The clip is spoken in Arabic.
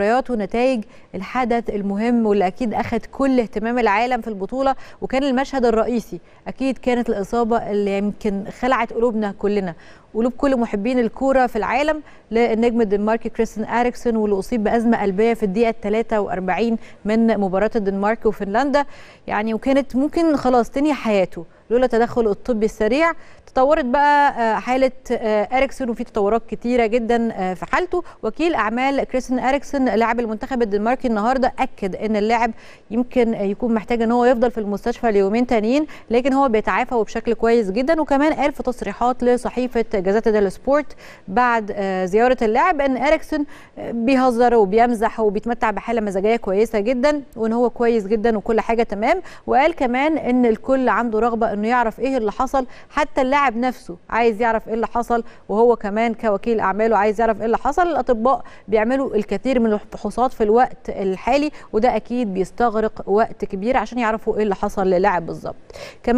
مباريات ونتائج الحدث المهم واللي اكيد اخذ كل اهتمام العالم في البطوله وكان المشهد الرئيسي اكيد كانت الاصابه اللي يمكن خلعت قلوبنا كلنا قلوب كل محبين الكوره في العالم للنجم الدنماركي كريستن اريكسون واللي اصيب بازمه قلبيه في الدقيقه 43 من مباراه الدنمارك وفنلندا يعني وكانت ممكن خلاص تنهي حياته لولا تدخل الطب السريع تطورت بقى آه، حاله آه، اريكسون وفي تطورات كتيره جدا آه، في حالته وكيل اعمال كريستن اريكسون لاعب المنتخب الدنماركي النهارده اكد ان اللاعب يمكن يكون محتاج ان هو يفضل في المستشفى ليومين تانيين لكن هو بيتعافى وبشكل كويس جدا وكمان قال في تصريحات لصحيفه جازيتا ديل سبورت بعد زياره اللاعب ان اريكسون بيهزر وبيمزح وبيتمتع بحاله مزاجيه كويسه جدا وان هو كويس جدا وكل حاجه تمام وقال كمان ان الكل عنده رغبه انه يعرف ايه اللي حصل حتى اللاعب نفسه عايز يعرف ايه اللي حصل وهو كمان كوكيل اعماله عايز يعرف ايه اللي حصل الاطباء بيعملوا الكثير من الفحوصات في الوقت الحالي وده اكيد بيستغرق وقت كبير عشان يعرفوا ايه اللي حصل للاعب بالظبط كمان